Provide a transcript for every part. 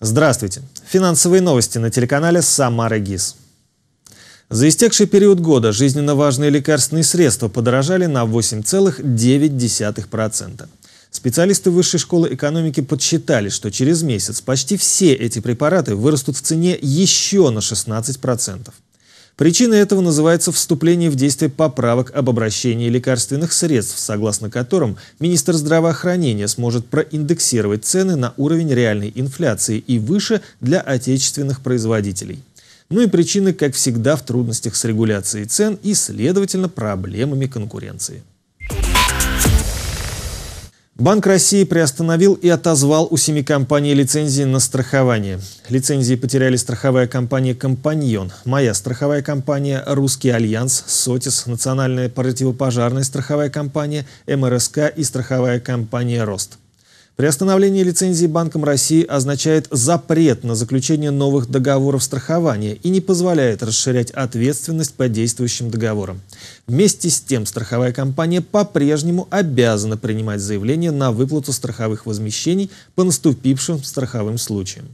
Здравствуйте. Финансовые новости на телеканале «Самара ГИС». За истекший период года жизненно важные лекарственные средства подорожали на 8,9%. Специалисты Высшей школы экономики подсчитали, что через месяц почти все эти препараты вырастут в цене еще на 16%. Причина этого называется вступление в действие поправок об обращении лекарственных средств, согласно которым министр здравоохранения сможет проиндексировать цены на уровень реальной инфляции и выше для отечественных производителей. Ну и причины, как всегда, в трудностях с регуляцией цен и, следовательно, проблемами конкуренции. Банк России приостановил и отозвал у семи компаний лицензии на страхование. Лицензии потеряли страховая компания «Компаньон», «Моя страховая компания», «Русский альянс», «Сотис», «Национальная противопожарная страховая компания», «МРСК» и страховая компания «Рост». Приостановление лицензии Банком России означает запрет на заключение новых договоров страхования и не позволяет расширять ответственность по действующим договорам. Вместе с тем страховая компания по-прежнему обязана принимать заявление на выплату страховых возмещений по наступившим страховым случаям.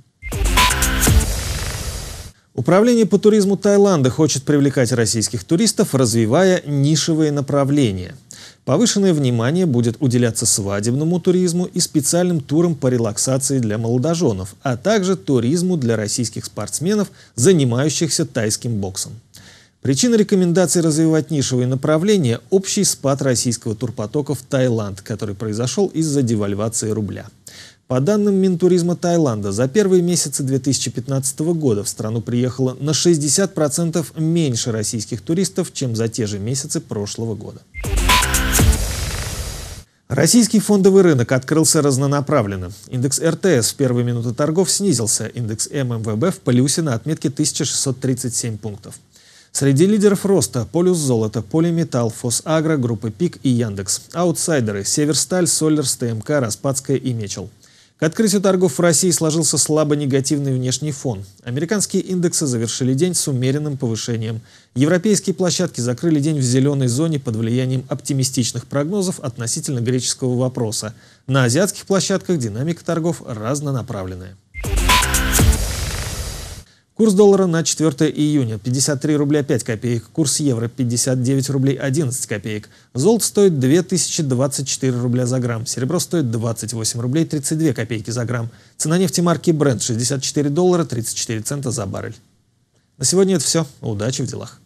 Управление по туризму Таиланда хочет привлекать российских туристов, развивая нишевые направления – Повышенное внимание будет уделяться свадебному туризму и специальным турам по релаксации для молодоженов, а также туризму для российских спортсменов, занимающихся тайским боксом. Причина рекомендации развивать нишевые направления – общий спад российского турпотока в Таиланд, который произошел из-за девальвации рубля. По данным Минтуризма Таиланда, за первые месяцы 2015 года в страну приехало на 60% меньше российских туристов, чем за те же месяцы прошлого года. Российский фондовый рынок открылся разнонаправленно. Индекс РТС в первые минуты торгов снизился, индекс ММВБ в плюсе на отметке 1637 пунктов. Среди лидеров роста – Полюс золота, Полиметалл, Фосагро, Группа Пик и Яндекс. Аутсайдеры – Северсталь, Солерс, ТМК, Распадская и Мечел. К открытию торгов в России сложился слабо негативный внешний фон. Американские индексы завершили день с умеренным повышением. Европейские площадки закрыли день в зеленой зоне под влиянием оптимистичных прогнозов относительно греческого вопроса. На азиатских площадках динамика торгов разнонаправленная. Курс доллара на 4 июня 53 рубля 5 копеек, курс евро 59 рублей 11 копеек. Золото стоит 2024 рубля за грамм, серебро стоит 28 рублей 32 копейки за грамм. Цена нефти марки Brent 64 доллара 34 цента за баррель. На сегодня это все. Удачи в делах.